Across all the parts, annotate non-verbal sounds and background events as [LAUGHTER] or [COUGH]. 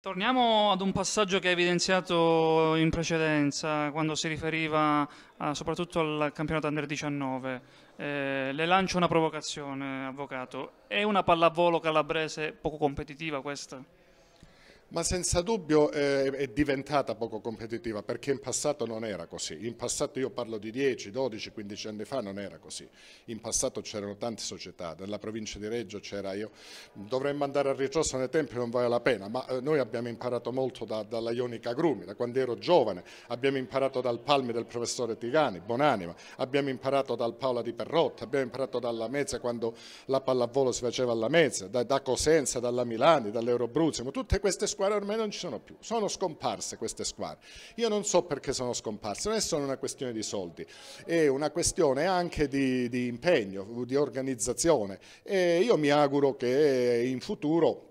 Torniamo ad un passaggio che hai evidenziato in precedenza, quando si riferiva a, soprattutto al campionato Under 19. Eh, le lancio una provocazione, avvocato. È una pallavolo calabrese poco competitiva questa? Ma senza dubbio eh, è diventata poco competitiva perché in passato non era così. In passato io parlo di 10, 12, 15 anni fa non era così. In passato c'erano tante società, nella provincia di Reggio c'era io. Dovremmo andare a ritroso nei tempi, non vale la pena, ma eh, noi abbiamo imparato molto da, dalla Ionica Grumi, da quando ero giovane. Abbiamo imparato dal Palmi del professore Tigani, buonanima. abbiamo imparato dal Paola di Perrotta, abbiamo imparato dalla Mezza quando la pallavolo si faceva alla Mezza, da, da Cosenza, dalla Milani, dall'Eurobruzzi, dall'Eurobruzio, tutte queste scuole squadre ormai non ci sono più, sono scomparse queste squadre. Io non so perché sono scomparse, non è solo una questione di soldi, è una questione anche di, di impegno, di organizzazione e io mi auguro che in futuro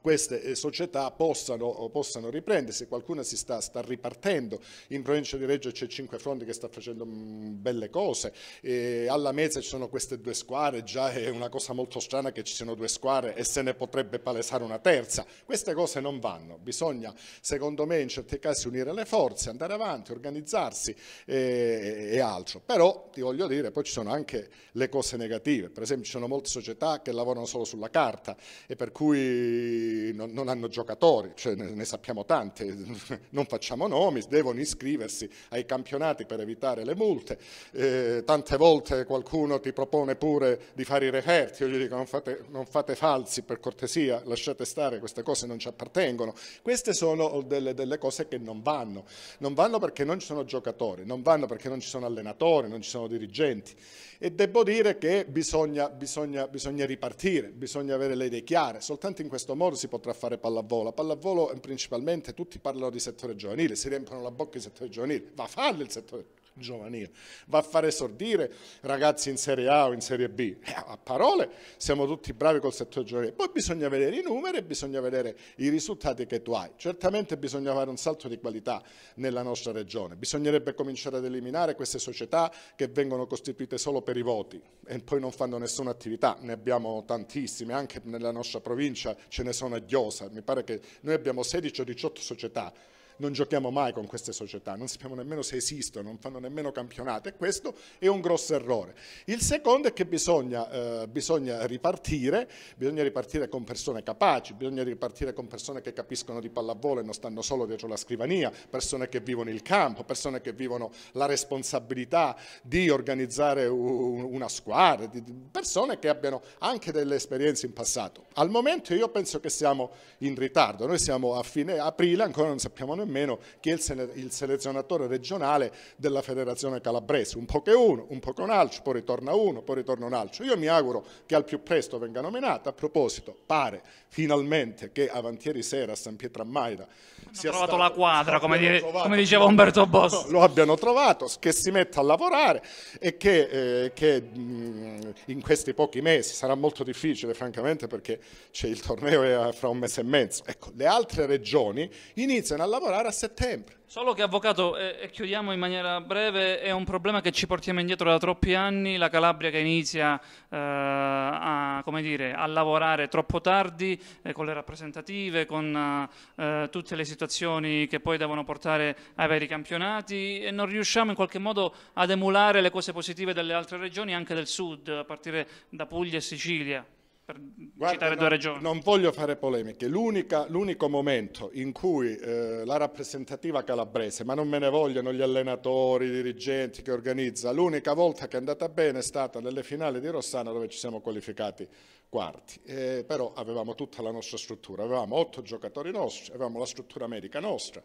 queste eh, società possano, possano, riprendersi, qualcuna si sta, sta, ripartendo, in provincia di Reggio c'è Cinque Fronti che sta facendo mm, belle cose, e eh, alla Mezza ci sono queste due squadre, già è una cosa molto strana che ci siano due squadre e se ne potrebbe palesare una terza, queste cose non vanno, bisogna secondo me in certi casi unire le forze, andare avanti, organizzarsi e, eh, e altro, però ti voglio dire poi ci sono anche le cose negative, per esempio ci sono molte società che lavorano solo sulla carta e per cui non, non hanno giocatori, cioè ne, ne sappiamo tanti, [LAUGHS] non facciamo nomi, devono iscriversi ai campionati per evitare le multe, eh, tante volte qualcuno ti propone pure di fare i referti, io gli dico non fate, non fate falsi per cortesia, lasciate stare, queste cose non ci appartengono, queste sono delle, delle cose che non vanno, non vanno perché non ci sono giocatori, non vanno perché non ci sono allenatori, non ci sono dirigenti e devo dire che bisogna, bisogna, bisogna ripartire, bisogna avere le idee chiare, soltanto in questo modo modo si potrà fare pallavolo. A pallavolo eh, principalmente tutti parlano di settore giovanile, si riempiono la bocca di settore giovanile, va a farlo il settore giovanile giovanile, va a fare esordire ragazzi in Serie A o in Serie B. Eh, a parole siamo tutti bravi col settore giovanile, poi bisogna vedere i numeri e bisogna vedere i risultati che tu hai. Certamente bisogna fare un salto di qualità nella nostra regione, bisognerebbe cominciare ad eliminare queste società che vengono costituite solo per i voti e poi non fanno nessuna attività, ne abbiamo tantissime, anche nella nostra provincia ce ne sono a Diosa, mi pare che noi abbiamo 16 o 18 società non giochiamo mai con queste società, non sappiamo nemmeno se esistono, non fanno nemmeno campionato e questo è un grosso errore. Il secondo è che bisogna, eh, bisogna ripartire, bisogna ripartire con persone capaci, bisogna ripartire con persone che capiscono di pallavolo e non stanno solo dietro la scrivania, persone che vivono il campo, persone che vivono la responsabilità di organizzare una squadra, persone che abbiano anche delle esperienze in passato. Al momento io penso che siamo in ritardo, noi siamo a fine aprile, ancora non sappiamo noi nemmeno chi è il, selezionatore regionale della federazione calabrese, un po' che uno, un po' che un altro, poi ritorna uno, poi ritorna un altro, Io mi auguro che al più presto venga nominata, a proposito pare finalmente che avantieri sera a San Pietro a Maida sia trovato la quadra come, dire, trovato, come diceva Umberto Bosso Lo abbiano trovato, che si metta a lavorare e che, eh, che mh, mm, in questi pochi mesi sarà molto difficile francamente perché il torneo è eh, fra un mese e mezzo. Ecco, le altre regioni iniziano a lavorare imparare a settembre. Solo che, avvocato, e eh, eh, chiudiamo in maniera breve, è un problema che ci portiamo indietro da troppi anni, la Calabria che inizia eh, a, dire, a, lavorare troppo tardi eh, con le rappresentative, con eh, tutte le situazioni che poi devono portare ai veri campionati e non riusciamo in qualche modo ad emulare le cose positive delle altre regioni, anche del sud, a partire da Puglia e Sicilia per Guarda, citare due regioni. Non voglio fare polemiche, l'unico momento in cui eh, la rappresentativa calabrese, ma non me ne vogliono gli allenatori, i dirigenti che organizza, l'unica volta che è andata bene è stata nelle finali di Rossana dove ci siamo qualificati quarti, eh, però avevamo tutta la nostra struttura, avevamo otto giocatori nostri, avevamo la struttura medica nostra,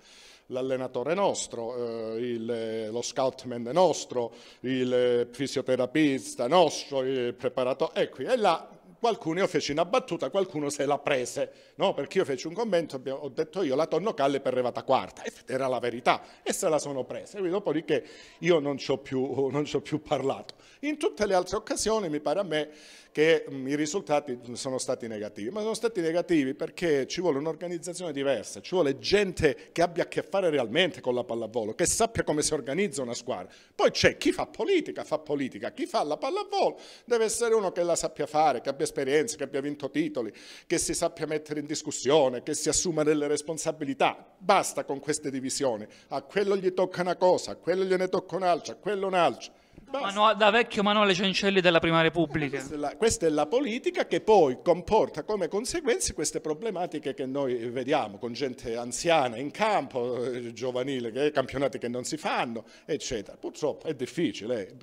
l'allenatore nostro, eh, il, eh, lo scoutman nostro, il eh, fisioterapista nostro, il preparatore, e ecco, qui e là qualcuno, io feci una battuta, qualcuno se la prese, no? perché io feci un commento, abbiamo, ho detto io la Tonno Calle per arrivata quarta, era la verità, e se la sono presa, quindi dopodiché io non ci ho più, [LAUGHS] più parlato. In tutte le altre occasioni mi pare a me che mh, mm, i risultati sono stati negativi, ma sono stati negativi perché ci vuole un'organizzazione diversa, ci vuole gente che abbia a che fare realmente con la pallavolo, che sappia come si organizza una squadra. Poi c'è chi fa politica, fa politica, chi fa la pallavolo deve essere uno che la sappia fare, che abbia esperienze, che abbia vinto titoli, che si sappia mettere in discussione, che si assuma delle responsabilità. Basta con queste divisioni. A quello gli tocca una cosa, a quello gliene tocca un'altra, a quello un'altra. Manu- da vecchio manuale Cencelli della Prima Repubblica. Questa è, la, questa è, la, politica che poi comporta come conseguenze queste problematiche che noi vediamo con gente anziana in campo, eh, giovanile, che, campionati che non si fanno, eccetera. Purtroppo è difficile, eh.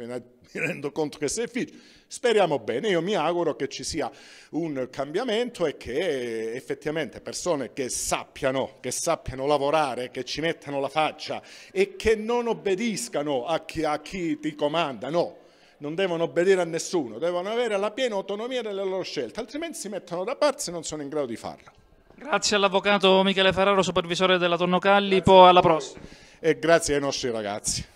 [LAUGHS] mi rendo conto che sia difficile. Speriamo bene, io mi auguro che ci sia un cambiamento e che effettivamente persone che sappiano, che sappiano lavorare, che ci mettano la faccia e che non obbediscano a chi, a chi ti comanda, no. Non devono obbedire a nessuno, devono avere la piena autonomia delle loro scelte, altrimenti si mettono da parte se non sono in grado di farlo. Grazie all'avvocato Michele Ferraro, supervisore della Tonno Callipo, alla prossima. E grazie ai nostri ragazzi.